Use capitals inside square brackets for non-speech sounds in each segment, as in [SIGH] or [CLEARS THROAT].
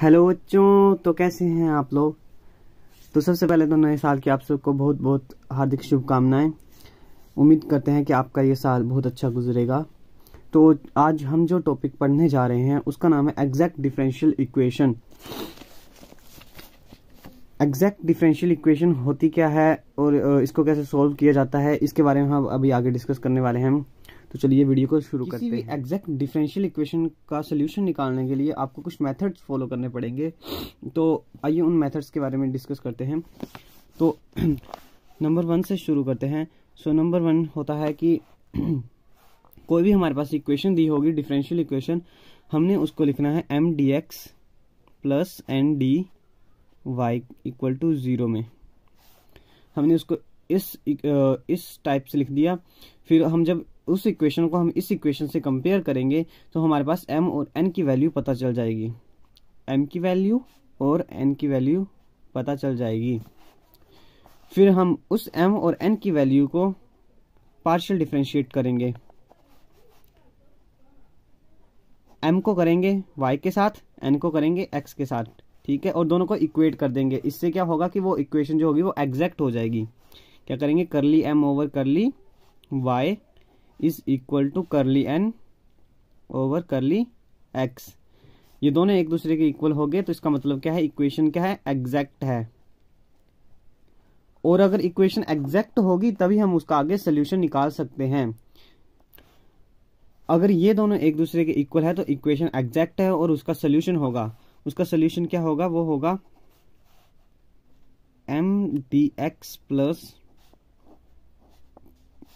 hello बच्चों तो कैसे हैं आप लोग तो सबसे पहले तो नए साल की आप सबको बहुत बहुत हार्दिक शुभकामनाएं उम्मीद करते हैं कि आपका ये साल बहुत अच्छा गुजरेगा तो आज हम जो टॉपिक पढ़ने जा रहे हैं उसका नाम है exact differential equation exact differential equation होती क्या है और इसको कैसे सॉल्व किया जाता है इसके बारे में हम अभी आगे डिस्कस करने वाले हैं तो चलिए वीडियो को शुरू करते हैं एग्जैक्ट डिफरेंशियल इक्वेशन का सोल्यूशन निकालने के लिए आपको कुछ मैथड्स फॉलो करने पड़ेंगे तो आइए उन मैथड्स के बारे में डिस्कस करते हैं तो नंबर [CLEARS THROAT] वन से शुरू करते हैं सो नंबर वन होता है कि [CLEARS THROAT] कोई भी हमारे पास इक्वेशन दी होगी डिफरेंशियल इक्वेशन हमने उसको लिखना है M D x plus N D Y equal to zero में हमने उसको इस इस टाइप से लिख दिया फिर हम जब उस इक्वेशन को हम इस इक्वेशन से कंपेयर करेंगे तो हमारे पास m और n की वैल्यू पता चल जाएगी m की वैल्यू और n की वैल्यू पता चल जाएगी फिर हम उस m और n की वैल्यू को पार्शियल डिफ्रेंशिएट करेंगे m को करेंगे y के साथ n को करेंगे x के साथ ठीक है और दोनों को इक्वेट कर देंगे इससे क्या होगा कि वो इक्वेशन जो होगी वो एग्जैक्ट हो जाएगी क्या करेंगे curly m over curly y is equal to curly N over curly X ये दोनों एक दूसरे के इक्वल हो गए तो इसका मतलब क्या है इक्वेशन क्या है एग्जैक्ट है और अगर इक्वेशन एग्जैक्ट होगी तभी हम उसका आगे सोल्यूशन निकाल सकते हैं अगर ये दोनों एक दूसरे के इक्वल है तो इक्वेशन एग्जैक्ट है और उसका सोल्यूशन होगा उसका सोल्यूशन क्या होगा वो होगा एम डी एक्स प्लस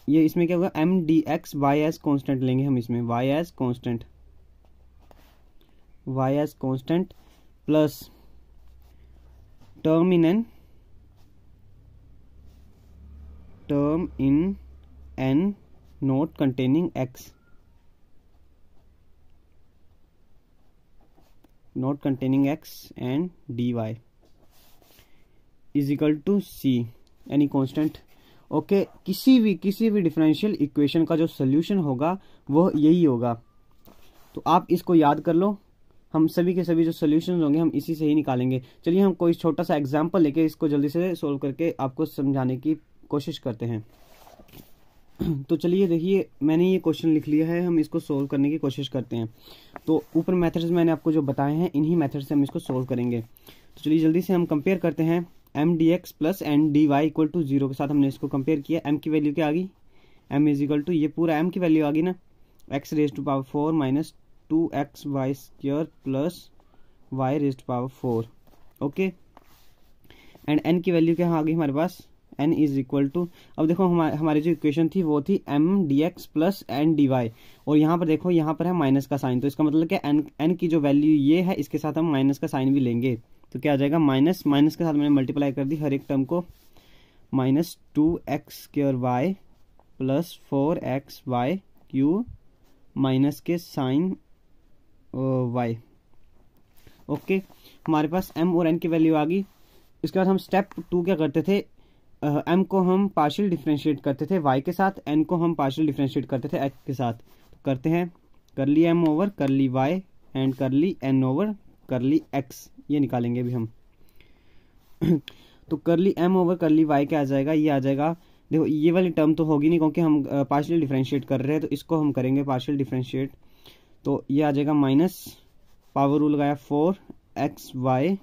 ये इसमें क्या होगा M D x Y as constant लेंगे हम इसमें Y as constant Y as constant plus term in N term in N not containing x not containing X and D Y is equal to C any constant okay okay, किसी भी किसी भी differential equation का जो solution होगा वह यही होगा तो आप इसको याद कर लो हम सभी के सभी जो सोल्यूशन होंगे हम इसी से ही निकालेंगे चलिए हम कोई छोटा सा एग्जाम्पल लेके इसको जल्दी से सोल्व करके आपको समझाने की कोशिश करते हैं [CLEARS THROAT] तो चलिए देखिए मैंने ये क्वेश्चन लिख लिया है हम इसको सोल्व करने की कोशिश करते हैं तो ऊपर मेथड्स मैंने आपको जो बताए हैं इन्हीं मेथड से हम इसको सोल्व करेंगे तो चलिए जल्दी से हम कंपेयर करते हैं M D x plus N D Y equal to zero के साथ हमने इसको कंपेयर किया एम की वैल्यू क्या आ गई एम इज इक्वल टू ये पूरा एम की वैल्यू आ गई ना X raise to power four minus two x Y square plus Y raise to power four okay and N की वैल्यू क्या आ गई हमारे पास एन इज इक्वल टू अब देखो हमारे हमारी जो इक्वेशन थी वो थी M D x plus N D Y और यहाँ पर देखो यहाँ पर है माइनस का साइन तो इसका मतलब क्या एन एन की जो वैल्यू ये है इसके साथ हम माइनस का साइन भी लेंगे तो क्या आ जाएगा माइनस माइनस के साथ मैंने मल्टीप्लाई कर दी हर एक टर्म को minus two x square Y plus four x Y cube minus के साइन वाई ओके हमारे पास एम और एन की वैल्यू आ गई इसके बाद हम स्टेप टू क्या करते थे एम uh, को हम पार्शियल डिफ्रेंशिएट करते थे वाई के साथ एन को हम पार्शियल डिफ्रेंशिएट करते थे एक्स के साथ तो करते हैं कर ली एम ओवर कर ली वाई एंड कर ली एन ओवर कर ली एक्स ये निकालेंगे अभी हम तो करली एम ओवर करली वाई क्या आ जाएगा ये आ जाएगा देखो ये वाली टर्म तो होगी नहीं क्योंकि हम पार्शियल डिफ्रेंशिएट कर रहे हैं तो इसको हम करेंगे पार्शियल डिफ्रेंशिएट तो ये आ जाएगा माइनस पावर रूल लगाया four x Y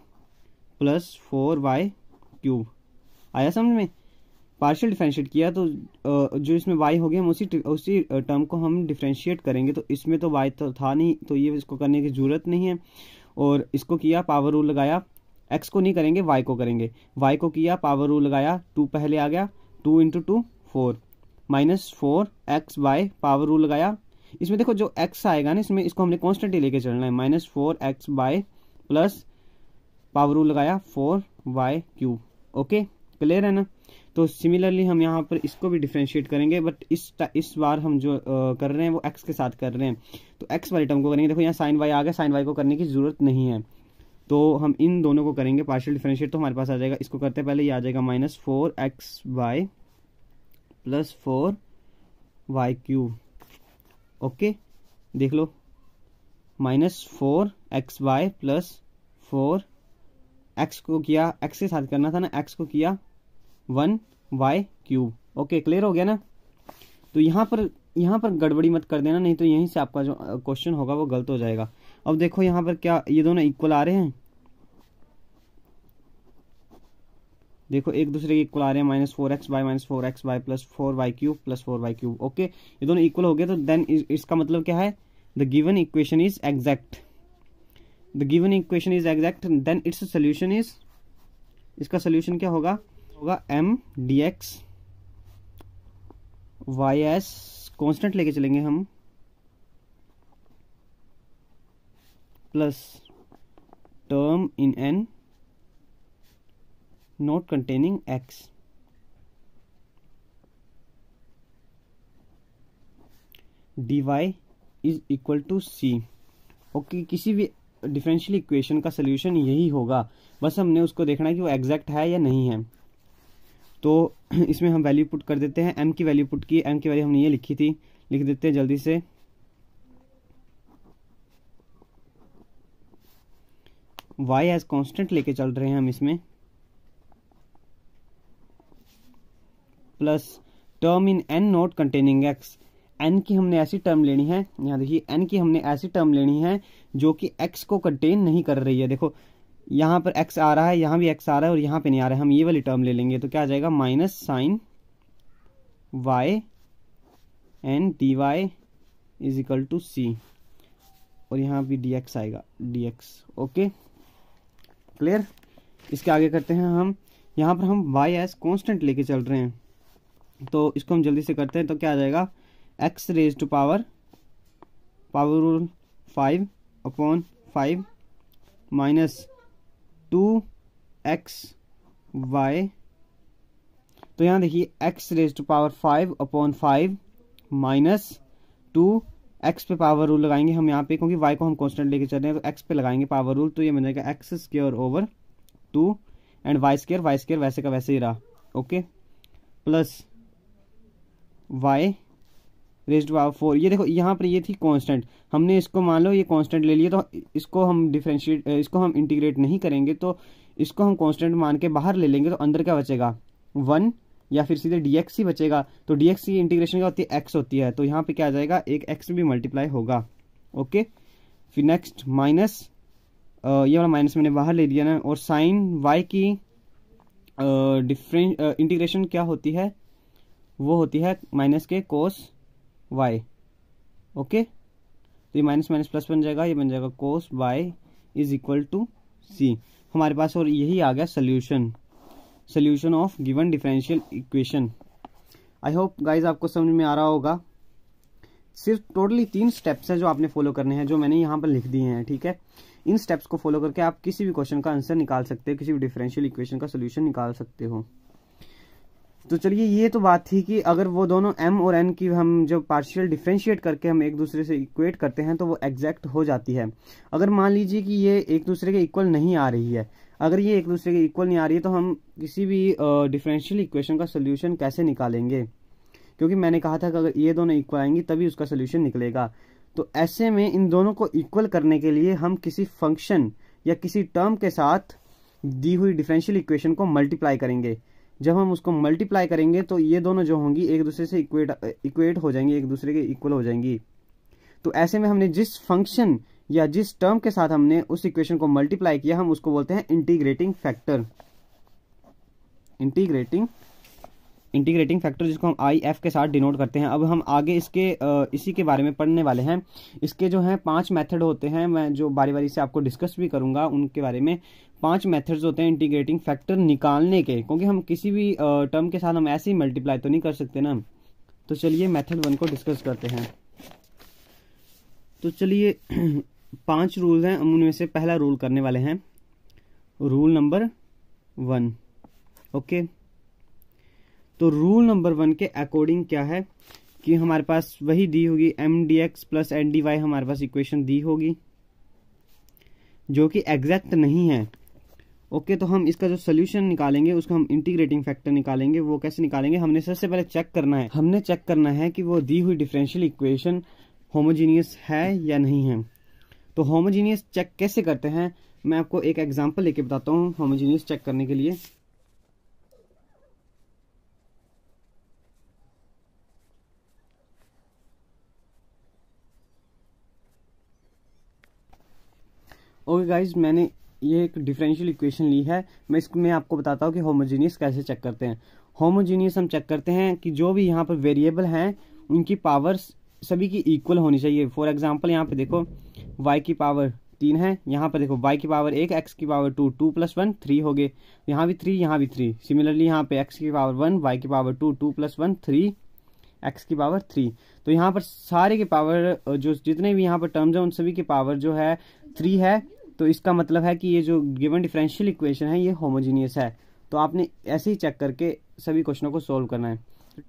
plus four Y cube आया समझ में पार्शियल डिफ्रेंशिएट किया तो जो इसमें वाई होगी हम उसी उसी टर्म को हम डिफ्रेंशिएट करेंगे तो इसमें तो वाई तो था नहीं तो ये इसको करने की ज़रूरत नहीं है और इसको किया पावर रूल लगाया एक्स को नहीं करेंगे वाई को करेंगे वाई को किया पावर रूल लगाया टू पहले आ गया two into two four minus four x by power rule लगाया इसमें देखो जो एक्स आएगा ना इसमें इसको हमने कॉन्स्टेंट ही लेके चलना है minus four x by plus power rule लगाया four Y cube okay clear है ना तो सिमिलरली हम यहाँ पर इसको भी डिफ्रेंशिएट करेंगे बट इस इस बार हम जो आ, कर रहे हैं वो एक्स के साथ कर रहे हैं तो एक्स वाले टर्म को करेंगे देखो यहाँ साइन वाई आ गया साइन वाई को करने की ज़रूरत नहीं है तो हम इन दोनों को करेंगे पार्शियल डिफ्रेंशिएट तो हमारे पास आ जाएगा इसको करते पहले ये आ जाएगा minus four x Y plus four Y cube okay देख लो minus four x Y plus four x को किया एक्स के साथ करना था ना एक्स को किया one y cube okay clear हो गया ना तो यहाँ पर यहाँ पर गड़बड़ी मत कर देना नहीं तो यहीं से आपका जो क्वेश्चन होगा वो गलत हो जाएगा अब देखो यहाँ पर क्या ये दोनों इक्वल आ रहे हैं देखो एक दूसरे के इक्वल आ रहे हैं minus four x by minus four x by plus four Y cube plus four Y cube okay ये दोनों इक्वल हो गए तो देन इस, इसका मतलब क्या है the given equation is exact the given equation is exact then its solution is इसका सोल्यूशन क्या होगा होगा M D x Y as constant लेके चलेंगे हम plus term in n not containing x d Y is equal to c okay किसी भी डिफरेंशियल इक्वेशन का सोल्यूशन यही होगा बस हमने उसको देखना है कि वो एग्जैक्ट है या नहीं है तो [CLEARS THROAT] इसमें हम वैल्यू पुट कर देते हैं एम की वैल्यू पुट की एम की वैल्यू हमने ये लिखी थी लिख देते हैं जल्दी से वाई एज कांस्टेंट लेके चल रहे हैं हम इसमें plus term in n not containing x n की हमने ऐसी टर्म लेनी है यहां देखिए एन की हमने ऐसी टर्म लेनी है जो कि एक्स को कंटेन नहीं कर रही है देखो यहाँ पर एक्स आ रहा है यहाँ भी एक्स आ रहा है और यहाँ पे नहीं आ रहा है हम ये वाली टर्म ले लेंगे तो क्या आ जाएगा minus sine y n D Y is equal to c और यहाँ भी डी एक्स आएगा डी एक्स ओके क्लियर इसके आगे करते हैं हम यहाँ पर हम वाई एस कॉन्स्टेंट लेके चल रहे हैं तो इसको हम जल्दी से करते हैं तो क्या आ जाएगा x raise to power power rule five upon five minus two x y तो यहाँ देखिए x raise to power five upon five minus two x पे पावर रूल लगाएंगे हम यहाँ पे क्योंकि वाई को हम कॉन्स्टेंट लेके चल रहे हैं तो एक्स पे लगाएंगे पावर रूल तो ये बन जाएगा x square over two and y square y square वैसे का वैसे ही रहा okay plus Y raise to power four ये देखो यहाँ पर ये थी कांस्टेंट हमने इसको मान लो ये कांस्टेंट ले लिया तो इसको हम डिफ्रेंशिएट इसको हम इंटीग्रेट नहीं करेंगे तो इसको हम कांस्टेंट मान के बाहर ले लेंगे तो अंदर क्या बचेगा वन या फिर सीधे डी एक्स ही बचेगा तो डी एक्स की इंटीग्रेशन क्या होती है एक्स होती है तो यहाँ पर क्या आ जाएगा एक एक्स भी मल्टीप्लाई होगा ओके फिर नेक्स्ट माइनस ये वाला माइनस मैंने बाहर ले दिया ना और साइन वाई की डिफरेंट इंटीग्रेशन क्या होती है वो होती है माइनस के कोस वाई ओके तो ये माइनस माइनस प्लस बन जाएगा ये बन जाएगा cos y is equal to c हमारे पास और यही आ गया solution solution of given differential equation I hope guys आपको समझ में आ रहा होगा सिर्फ टोटली तीन स्टेप्स हैं जो आपने फॉलो करने हैं जो मैंने यहाँ पर लिख दिए हैं ठीक है इन स्टेप्स को फॉलो करके आप किसी भी क्वेश्चन का आंसर निकाल सकते हो किसी भी डिफरेंशियल इक्वेशन का सोल्यूशन निकाल सकते हो तो चलिए ये तो बात थी कि अगर वो दोनों m और n की हम जो पार्शियल डिफ्रेंशिएट करके हम एक दूसरे से इक्वेट करते हैं तो वो एग्जैक्ट हो जाती है अगर मान लीजिए कि ये एक दूसरे के इक्वल नहीं आ रही है अगर ये एक दूसरे के इक्वल नहीं आ रही है तो हम किसी भी डिफरेंशियल uh, इक्वेशन का सोल्यूशन कैसे निकालेंगे क्योंकि मैंने कहा था कि अगर ये दोनों इक्वल आएंगी तभी उसका सोल्यूशन निकलेगा तो ऐसे में इन दोनों को इक्वल करने के लिए हम किसी फंक्शन या किसी टर्म के साथ दी हुई डिफरेंशियल इक्वेशन को मल्टीप्लाई करेंगे जब हम उसको मल्टीप्लाई करेंगे तो ये दोनों जो होंगी एक दूसरे से इक्वेट इक्वेट हो जाएंगी एक दूसरे के इक्वल हो जाएंगी तो ऐसे में हमने जिस फंक्शन या जिस टर्म के साथ हमने उस इक्वेशन को मल्टीप्लाई किया हम उसको बोलते हैं integrating factor integrating integrating factor जिसको हम आई एफ के साथ डिनोट करते हैं अब हम आगे इसके इसी के बारे में पढ़ने वाले हैं इसके जो हैं पांच मेथड होते हैं मैं जो बारी बारी से आपको डिस्कस भी करूंगा उनके बारे में पांच मेथड्स होते हैं इंटीग्रेटिंग फैक्टर निकालने के क्योंकि हम किसी भी टर्म के साथ हम ऐसे ही मल्टीप्लाई तो नहीं कर सकते ना तो चलिए मेथड वन को डिस्कस करते हैं तो चलिए [CLEARS THROAT] पांच रूल हैं हम उनमें से पहला रूल करने वाले हैं रूल नंबर वन ओके तो रूल नंबर वन के अकॉर्डिंग क्या है कि हमारे पास वही दी होगी m D x plus N D y हमारे पास इक्वेशन दी होगी जो कि एग्जैक्ट नहीं है ओके तो हम इसका जो सोल्यूशन निकालेंगे उसका हम इंटीग्रेटिंग फैक्टर निकालेंगे वो कैसे निकालेंगे हमने सबसे पहले चेक करना है हमने चेक करना है कि वो दी हुई डिफरेंशियल इक्वेशन होमोजीनियस है या नहीं है तो होमोजीनियस चेक कैसे करते हैं मैं आपको एक एग्जाम्पल लेके बताता हूँ होमोजीनियस चेक करने के लिए ओके okay गाइज मैंने ये एक डिफरेंशियल इक्वेशन ली है मैं इसमें आपको बताता हूँ कि होमोजीनियस कैसे चेक करते हैं होमोजीनियस हम चेक करते हैं कि जो भी यहाँ पर वेरिएबल हैं उनकी पावर सभी की इक्वल होनी चाहिए फॉर एग्जाम्पल यहाँ पर देखो वाई की पावर तीन है यहाँ पर देखो वाई की पावर एक एक्स की power two two plus one three हो गए यहाँ भी थ्री यहाँ भी थ्री सिमिलरली यहाँ पे एक्स की पावर वन वाई की power two two plus one three x की पावर थ्री तो यहाँ पर सारे के पावर जो जितने भी यहाँ पर टर्म्स हैं उन सभी की पावर जो है थ्री है तो इसका मतलब है कि ये जो गिवन डिफरेंशियल इक्वेशन है ये होमोजीनियस है तो आपने ऐसे ही चेक करके सभी क्वेश्चनों को सोल्व करना है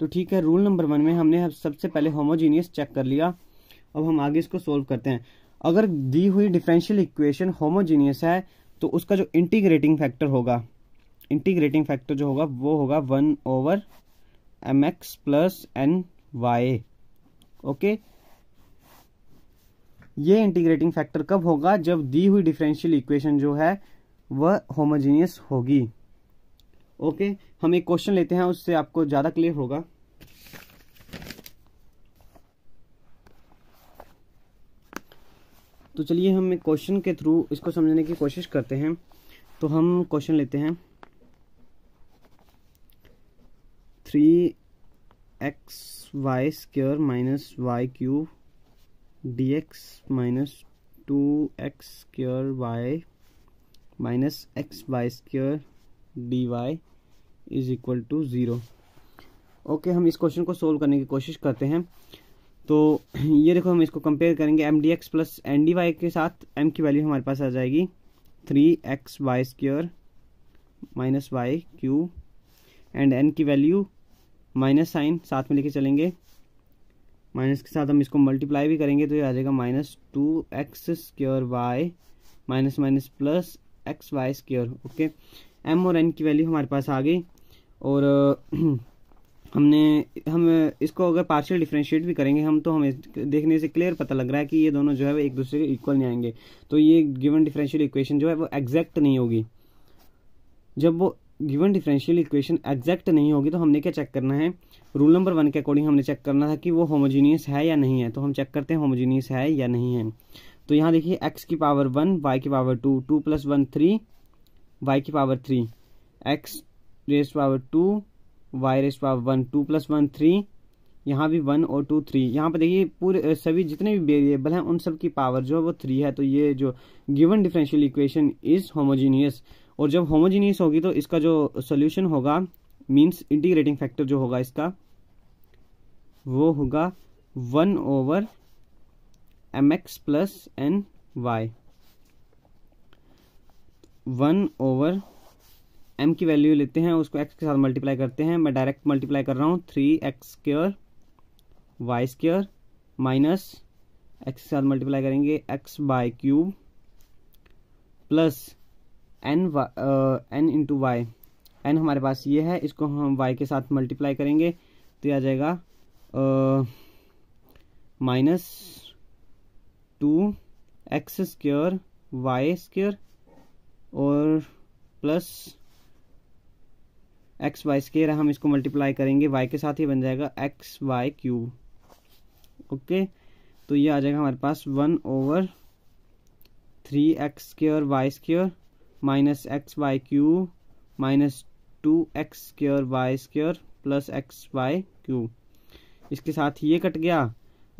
तो ठीक है रूल नंबर वन में हमने सबसे पहले होमोजीनियस चेक कर लिया अब हम आगे इसको सोल्व करते हैं अगर दी हुई डिफरेंशियल इक्वेशन होमोजीनियस है तो उसका जो इंटीग्रेटिंग फैक्टर होगा इंटीग्रेटिंग फैक्टर जो होगा वो होगा one over m x plus n y okay ये इंटीग्रेटिंग फैक्टर कब होगा जब दी हुई डिफरेंशियल इक्वेशन जो है वह होमोजीनियस होगी ओके हम एक क्वेश्चन लेते हैं उससे आपको ज़्यादा क्लियर होगा तो चलिए हम एक क्वेश्चन के थ्रू इसको समझने की कोशिश करते हैं तो हम क्वेश्चन लेते हैं three x Y square minus y cube d x minus two x square y minus x Y square d Y is equal to zero okay हम इस क्वेश्चन को सोल्व करने की कोशिश करते हैं तो ये देखो हम इसको कंपेयर करेंगे m D x plus N D y के साथ एम की वैल्यू हमारे पास आ जाएगी three x Y square minus y cube and N की वैल्यू माइनस साइन साथ में लेके चलेंगे माइनस के साथ हम इसको मल्टीप्लाई भी करेंगे तो ये आ जाएगा minus two x square y minus minus plus x y square okay m और एन की वैल्यू हमारे पास आ गई और [CLEARS THROAT] हमने हम इसको अगर पार्शियल डिफ्रेंशिएट भी करेंगे हम तो हमें देखने से क्लियर पता लग रहा है कि ये दोनों जो है वो एक दूसरे के इक्वल नहीं आएंगे तो ये गिवन डिफरेंशियल इक्वेशन जो है वो एग्जैक्ट नहीं होगी जब वो गिवन डिफरेंशियल इक्वेशन एग्जैक्ट नहीं होगी तो हमने क्या चेक करना है रूल नंबर वन के अकॉर्डिंग हमने चेक करना था कि वो होमोजीनियस है या नहीं है तो हम चेक करते हैं होमोजीनियस है या नहीं है तो यहाँ देखिए एक्स की पावर वन वाई की power two two plus one three y की power three x raise power two y raise power one two plus one three यहाँ भी वन और टू थ्री यहाँ पर देखिए पूरे सभी जितने भी वेरिएबल हैं उन सब की पावर जो है वो थ्री है तो ये जो given differential equation is homogeneous और जब होमोजीनियस होगी तो इसका जो सोल्यूशन होगा मीन्स इंटीग्रेटिंग फैक्टर जो होगा इसका वो होगा one over m x plus n y one over m की वैल्यू लेते हैं उसको एक्स के साथ मल्टीप्लाई करते हैं मैं डायरेक्ट मल्टीप्लाई कर रहा हूँ three x square y square minus x के साथ मल्टीप्लाई करेंगे x by cube plus n n into y n हमारे पास ये है इसको हम वाई के साथ मल्टीप्लाई करेंगे तो आ जाएगा minus two x square y square और प्लस एक्स वाई स्केयर हम इसको मल्टीप्लाई करेंगे वाई के साथ ही बन जाएगा एक्स वाई क्यूब ओके तो ये आ जाएगा हमारे पास one over three x square y square minus x Y cube minus two x square y square plus x Y cube इसके साथ ये कट गया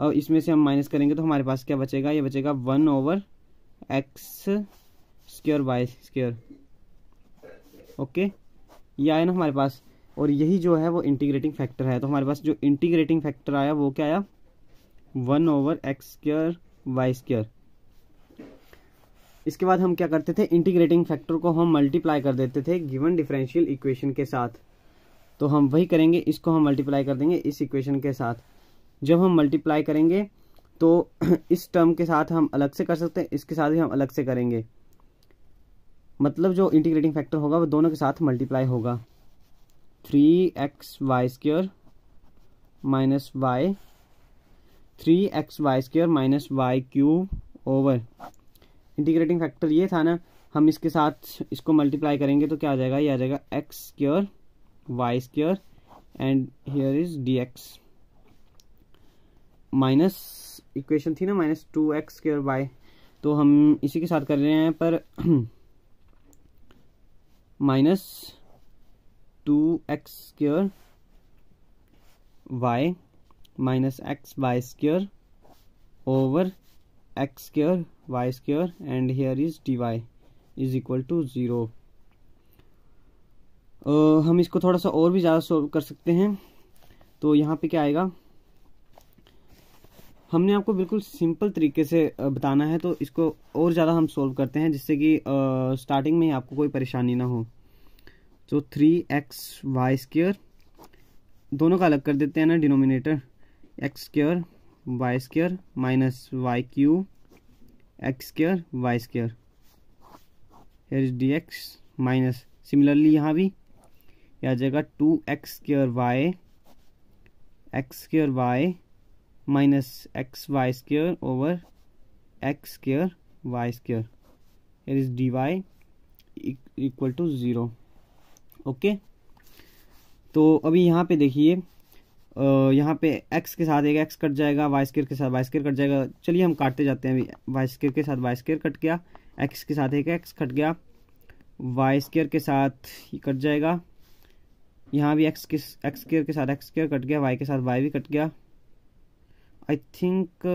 और इसमें से हम माइनस करेंगे तो हमारे पास क्या बचेगा ये बचेगा one over x square y square okay ये आया ना हमारे पास और यही जो है वो इंटीग्रेटिंग फैक्टर है तो हमारे पास जो इंटीग्रेटिंग फैक्टर आया वो क्या आया one over x square y square इसके बाद हम क्या करते थे इंटीग्रेटिंग फैक्टर को हम मल्टीप्लाई कर देते थे गिवन डिफरेंशियल इक्वेशन के साथ तो हम वही करेंगे इसको हम मल्टीप्लाई कर देंगे इस इक्वेशन के साथ जब हम मल्टीप्लाई करेंगे तो [CLEARS THROAT] इस टर्म के साथ हम अलग से कर सकते हैं इसके साथ भी हम अलग से करेंगे मतलब जो इंटीग्रेटिंग फैक्टर होगा वो दोनों के साथ मल्टीप्लाई होगा three x y square minus y three x y square minus y cube over integrating factor ये था ना हम इसके साथ इसको मल्टीप्लाई करेंगे तो क्या आ जाएगा ये आ जाएगा x square y square and here is d x minus equation थी ना minus two x square y तो हम इसी के साथ कर रहे हैं पर minus two x square y minus x y square over x square y square and here is dy is equal to zero uh, हम इसको थोड़ा सा और भी ज़्यादा सॉल्व कर सकते हैं तो यहाँ पे क्या आएगा हमने आपको बिल्कुल सिंपल तरीके से बताना है तो इसको और ज़्यादा हम सॉल्व करते हैं जिससे कि स्टार्टिंग में ही आपको कोई परेशानी ना हो तो थ्री एक्स वाई स्क्र दोनों का अलग कर देते हैं ना denominator x square y square minus y cube x square y square here is d x minus similarly यहाँ भी यह आ जाएगा two x square y x square y minus x Y square over x square y square here is d Y equal to zero okay तो अभी यहाँ पे देखिए यहाँ पे एक्स के साथ एक एक्स कट जाएगा वाई स्केयर के साथ वाई स्केयर कट जाएगा चलिए हम काटते जाते हैं अभी वाई स्केयर के साथ वाई स्केयर कट गया एक्स के साथ एक एक्स कट गया वाई स्केयर के साथ ये कट जाएगा यहाँ भी एक्स के एक्स स्केयर के साथ एक्स स्केयर कट गया वाई के साथ वाई भी कट गया I think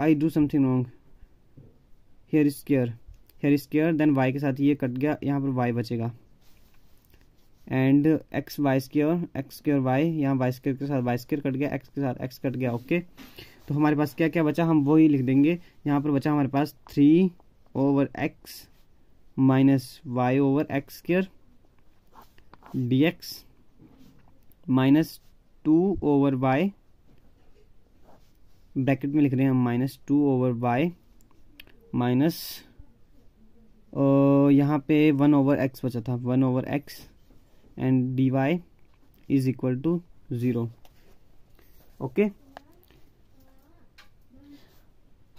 I do something wrong here square here square then y के साथ ये कट गया यहाँ पर वाई बचेगा and x y square x square y यहाँ वाई स्क्योर के साथ वाई स्क्योर कट गया एक्स के साथ एक्स कट गया ओके तो हमारे पास क्या क्या बचा हम वो ही लिख देंगे यहाँ पर बचा हमारे पास three over x minus y over x square d x minus two over y bracket में लिख रहे हैं हम minus two over y minus यहाँ पे वन ओवर एक्स बचा था one over x and D Y is equal to zero okay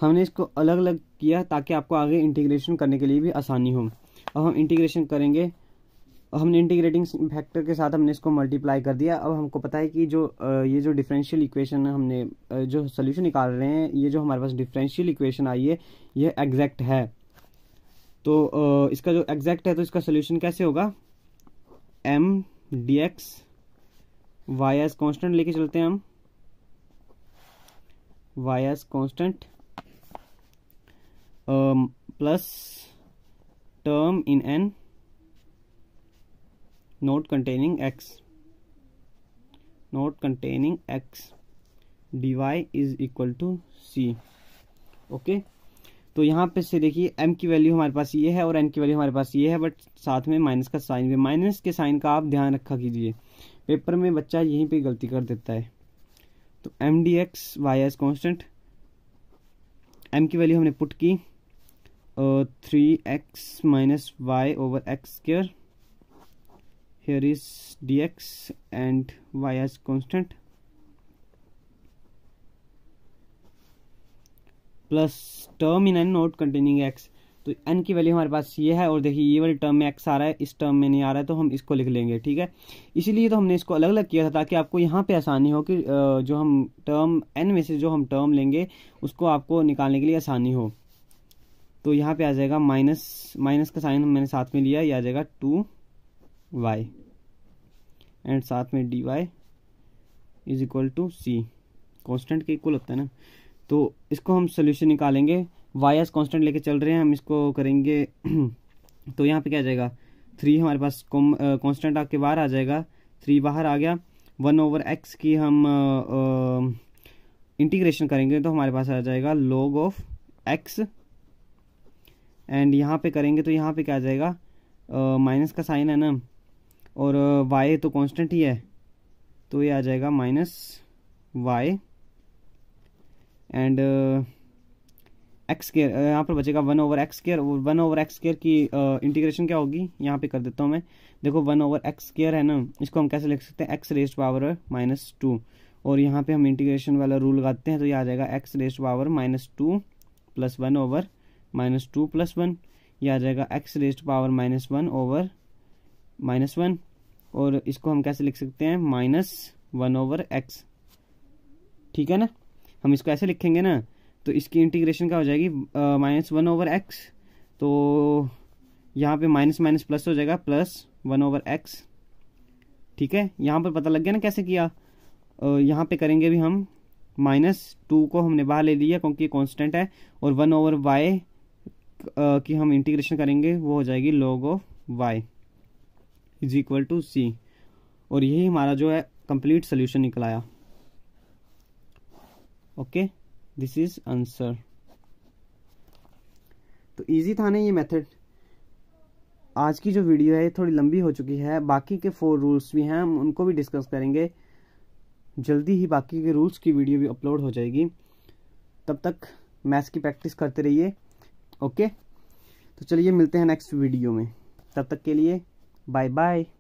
हमने इसको अलग अलग किया ताकि आपको आगे इंटीग्रेशन करने के लिए भी आसानी हो अब हम इंटीग्रेशन करेंगे हमने इंटीग्रेटिंग फैक्टर के साथ हमने इसको मल्टीप्लाई कर दिया अब हमको पता है कि जो ये जो डिफरेंशियल इक्वेशन हमने जो सोल्यूशन निकाल रहे हैं ये जो हमारे पास डिफरेंशियल इक्वेशन आई है ये एग्जैक्ट तो, है तो इसका जो एग्जैक्ट है तो इसका सोल्यूशन कैसे होगा M D x Y as constant लेके चलते हैं हम y as constant plus term in N not containing x not containing x d Y is equal to c okay तो यहाँ पे से देखिए m की वैल्यू हमारे पास ये है और n की वैल्यू हमारे पास ये है बट साथ में माइनस का साइन भी माइनस के साइन का आप ध्यान रखा कीजिए पेपर में बच्चा यहीं पे गलती कर देता है तो m D x Y as constant m की वैल्यू हमने पुट की three x minus y over x square here is d x and y as constant plus term in n not containing x तो n की value हमारे पास ये है और देखिए ये वाली टर्म में एक्स आ रहा है इस टर्म में नहीं आ रहा है तो हम इसको लिख लेंगे ठीक है इसीलिए तो हमने इसको अलग अलग किया था ताकि आपको यहाँ पे आसानी हो कि जो हम टर्म एन में से जो हम टर्म लेंगे उसको आपको निकालने के लिए आसानी हो तो यहाँ पे आ जाएगा माइनस माइनस का साइन मैंने साथ में लिया ये आ जाएगा टू वाई एंड साथ में d Y is equal to c constant के इक्वल होता है ना तो इसको हम सोल्यूशन निकालेंगे वाई एस कॉन्स्टेंट लेके चल रहे हैं हम इसको करेंगे [CLEARS THROAT] तो यहाँ पे क्या आ जाएगा थ्री हमारे पास कॉन्स्टेंट आके बाहर आ जाएगा थ्री बाहर आ गया वन ओवर एक्स की हम इंटीग्रेशन करेंगे तो हमारे पास आ जाएगा लॉग ऑफ एक्स एंड यहाँ पे करेंगे तो यहाँ पे क्या आ जाएगा माइनस uh, का साइन है ना और वाई uh, तो कॉन्स्टेंट ही है तो ये आ जाएगा minus y and x square यहाँ पर बचेगा वन ओवर एक्स केयर और वन ओवर एक्स केयर की इंटीग्रेशन uh, क्या होगी यहाँ पे कर देता हूँ मैं देखो वन ओवर एक्स केयर है ना इसको हम कैसे लिख सकते हैं x raise power minus two और यहाँ पे हम इंटीग्रेशन वाला रूल लगाते हैं तो ये आ जाएगा x raise power minus two plus one over minus two plus one ये आ जाएगा x raise power minus one over minus one और इसको हम कैसे लिख सकते हैं माइनस वन ओवर एक्स ठीक है ना हम इसको ऐसे लिखेंगे ना तो इसकी इंटीग्रेशन क्या हो जाएगी माइनस वन ओवर एक्स तो यहाँ पे माइनस माइनस प्लस हो जाएगा प्लस वन ओवर एक्स ठीक है यहाँ पर पता लग गया ना कैसे किया uh, यहाँ पे करेंगे भी हम माइनस टू को हमने बाहर ले लिया क्योंकि कांस्टेंट है और वन ओवर वाई की हम इंटीग्रेशन करेंगे वो हो जाएगी log of y is equal to c और यही हमारा जो है कंप्लीट सोल्यूशन निकलाया ओके दिस इज आंसर तो इजी था ना ये मेथड आज की जो वीडियो है थोड़ी लंबी हो चुकी है बाकी के फोर रूल्स भी हैं हम उनको भी डिस्कस करेंगे जल्दी ही बाकी के रूल्स की वीडियो भी अपलोड हो जाएगी तब तक मैथ्स की प्रैक्टिस करते रहिए ओके तो चलिए मिलते हैं नेक्स्ट वीडियो में तब तक के लिए बाय बाय